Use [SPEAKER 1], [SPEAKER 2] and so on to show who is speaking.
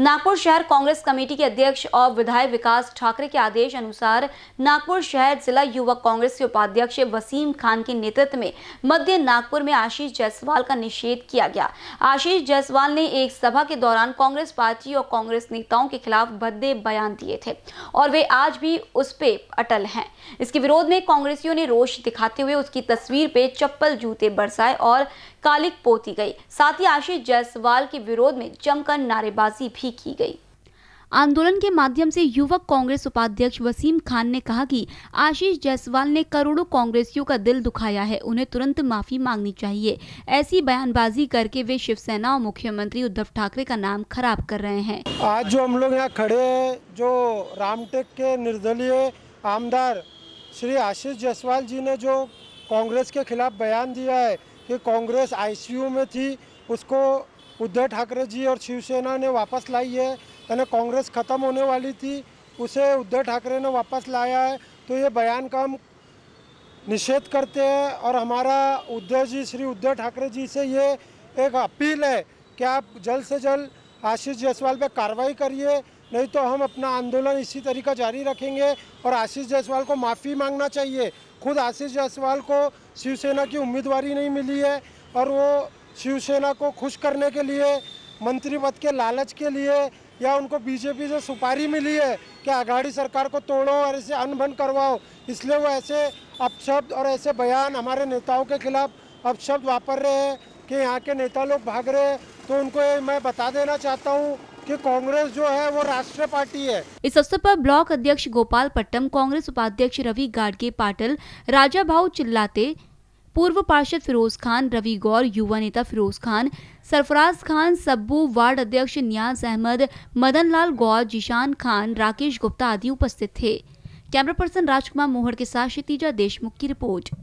[SPEAKER 1] नागपुर शहर कांग्रेस कमेटी के अध्यक्ष और विधायक विकास ठाकरे के आदेश अनुसार नागपुर शहर जिला युवा कांग्रेस के उपाध्यक्ष वसीम खान के नेतृत्व में मध्य नागपुर में आशीष जायसवाल का निषेध किया गया आशीष जायसवाल ने एक सभा के दौरान कांग्रेस पार्टी और कांग्रेस नेताओं के खिलाफ भद्दे बयान दिए थे और वे आज भी उस पर अटल है इसके विरोध में कांग्रेसियों ने रोष दिखाते हुए उसकी तस्वीर पे चप्पल जूते बरसाए और कालिक पोती गई साथ ही आशीष जायसवाल के विरोध में जमकर नारेबाजी भी अनदेखी की गई आंदोलन के माध्यम से युवक कांग्रेस उपाध्यक्ष वसीम खान ने कहा कि आशीष जायसवाल ने करोड़ों कांग्रेसियों का दिल दुखाया है उन्हें तुरंत माफी मांगनी चाहिए ऐसी बयानबाजी करके वे शिवसेना और मुख्यमंत्री उद्धव ठाकरे का नाम खराब कर रहे हैं
[SPEAKER 2] आज जो हम लोग यहाँ खड़े हैं जो रामटेक के निर्दलीय आमदार श्री आशीष जायसवाल जी ने जो कांग्रेस के खिलाफ बयान दिया है की कांग्रेस आई में थी उसको उद्धव ठाकरे जी और शिवसेना ने वापस लाई है यानी कांग्रेस ख़त्म होने वाली थी उसे उद्धव ठाकरे ने वापस लाया है तो ये बयान का हम निषेध करते हैं और हमारा उद्धव जी श्री उद्धव ठाकरे जी से ये एक अपील है कि आप जल्द से जल्द आशीष जायसवाल पर कार्रवाई करिए नहीं तो हम अपना आंदोलन इसी तरीका जारी रखेंगे और आशीष जायसवाल को माफ़ी मांगना चाहिए खुद आशीष जायसवाल को शिवसेना की उम्मीदवारी नहीं मिली है और वो शिवसेना को खुश करने के लिए मंत्री पद के लालच के लिए या उनको बीजेपी से सुपारी मिली है कि आघाड़ी सरकार को तोड़ो और इसे अनबन करवाओ इसलिए वो ऐसे अपशब्द और ऐसे बयान हमारे नेताओं के खिलाफ अपशब्द वापर रहे हैं कि यहाँ के नेता लोग भाग रहे हैं तो उनको ये मैं बता देना चाहता हूँ कि कांग्रेस जो है वो राष्ट्रीय पार्टी है
[SPEAKER 1] इस अवसर पर ब्लॉक अध्यक्ष गोपाल पट्टम कांग्रेस उपाध्यक्ष रवि गाडगे पाटिल राजा भाऊ चिल्लाते पूर्व पार्षद फिरोज खान रवि गौर युवा नेता फिरोज खान सरफराज खान सब्बू वार्ड अध्यक्ष नियाज अहमद मदन लाल गौर जिशान खान राकेश गुप्ता आदि उपस्थित थे कैमरा पर्सन राजकुमार मोहर के साथ क्षितिजा देशमुख की रिपोर्ट